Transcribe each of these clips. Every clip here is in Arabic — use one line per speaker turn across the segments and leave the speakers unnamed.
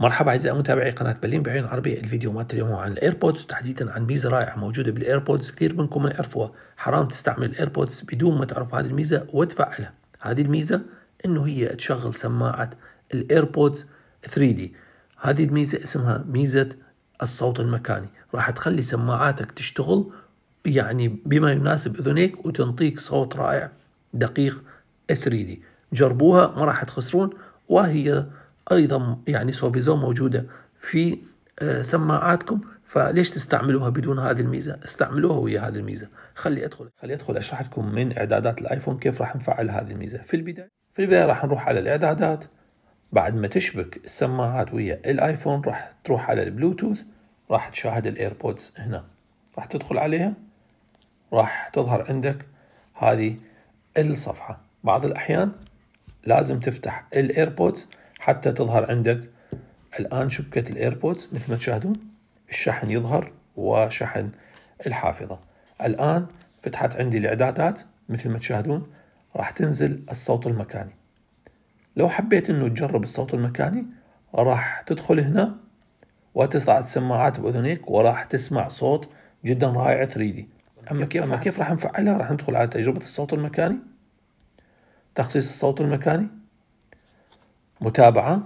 مرحبا اعزائي متابعي قناه بلين بعين عربيه الفيديو مالت اليوم عن الايربودز تحديدا عن ميزه رائعه موجوده بالايربودز كثير منكم ما من يعرفوها حرام تستعمل الايربودز بدون ما تعرف هذه الميزه وتفعلها هذه الميزه انه هي تشغل سماعه الايربودز 3 دي هذه الميزه اسمها ميزه الصوت المكاني راح تخلي سماعاتك تشتغل يعني بما يناسب اذنيك وتنطيك صوت رائع دقيق 3 دي جربوها ما راح تخسرون وهي أيضا يعني سوفيزو موجودة في آه، سماعاتكم فليش تستعملوها بدون هذه الميزة استعملوها ويا هذه الميزة خلي أدخل خلي أدخل أشرح لكم من إعدادات الآيفون كيف راح نفعل هذه الميزة في البداية في البداية راح نروح على الإعدادات بعد ما تشبك السماعات ويا الآيفون راح تروح على البلوتوث راح تشاهد الإيربودز هنا راح تدخل عليها راح تظهر عندك هذه الصفحة بعض الأحيان لازم تفتح الإيربودز حتى تظهر عندك الآن شبكة الايربودز مثل ما تشاهدون الشحن يظهر وشحن الحافظة الآن فتحت عندي الإعدادات مثل ما تشاهدون راح تنزل الصوت المكاني لو حبيت انه تجرب الصوت المكاني راح تدخل هنا وتصعد سماعات باذنك وراح تسمع صوت جدا رائع 3 دي اما كيف اما كيف راح نفعلها راح ندخل على تجربه الصوت المكاني تخصيص الصوت المكاني متابعة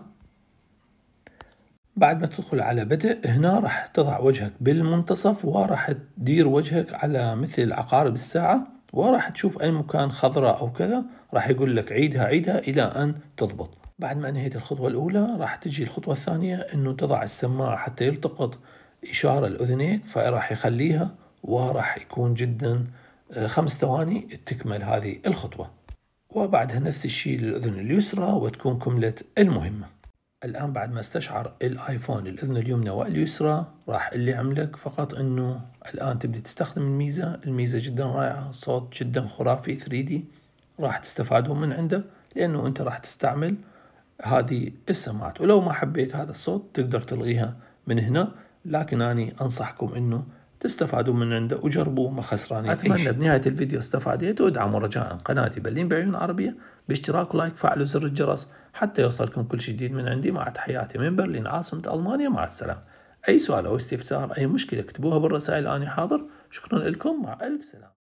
بعد ما تدخل على بدء هنا راح تضع وجهك بالمنتصف وراح تدير وجهك على مثل عقارب الساعة وراح تشوف أي مكان خضراء أو كذا راح يقول لك عيدها عيدها إلى أن تضبط بعد ما انهيت الخطوة الأولى راح تجي الخطوة الثانية أنه تضع السماعة حتى يلتقط إشارة لأذنيك فراح يخليها وراح يكون جدا آه، خمس ثواني تكمل هذه الخطوة وبعدها نفس الشيء للأذن اليسرى وتكون كملت المهمة الآن بعد ما استشعر الآيفون الأذن اليمنى واليسرى راح اللي عملك فقط أنه الآن تبدي تستخدم الميزة الميزة جدا رائعة صوت جدا خرافي 3D راح تستفادون من عنده لأنه أنت راح تستعمل هذه السماعات ولو ما حبيت هذا الصوت تقدر تلغيها من هنا لكن أني أنصحكم أنه تستفادوا من عنده وجربوه ما خسرانين اتمنى إيش. بنهايه الفيديو استفاديتوا وادعموا رجاء قناتي بلين بعيون عربيه باشتراك ولايك فعلوا زر الجرس حتى يوصلكم كل شيء جديد من عندي مع تحياتي من برلين عاصمه المانيا مع السلامه اي سؤال او استفسار اي مشكله اكتبوها بالرسائل اني حاضر شكرا لكم مع الف سلامه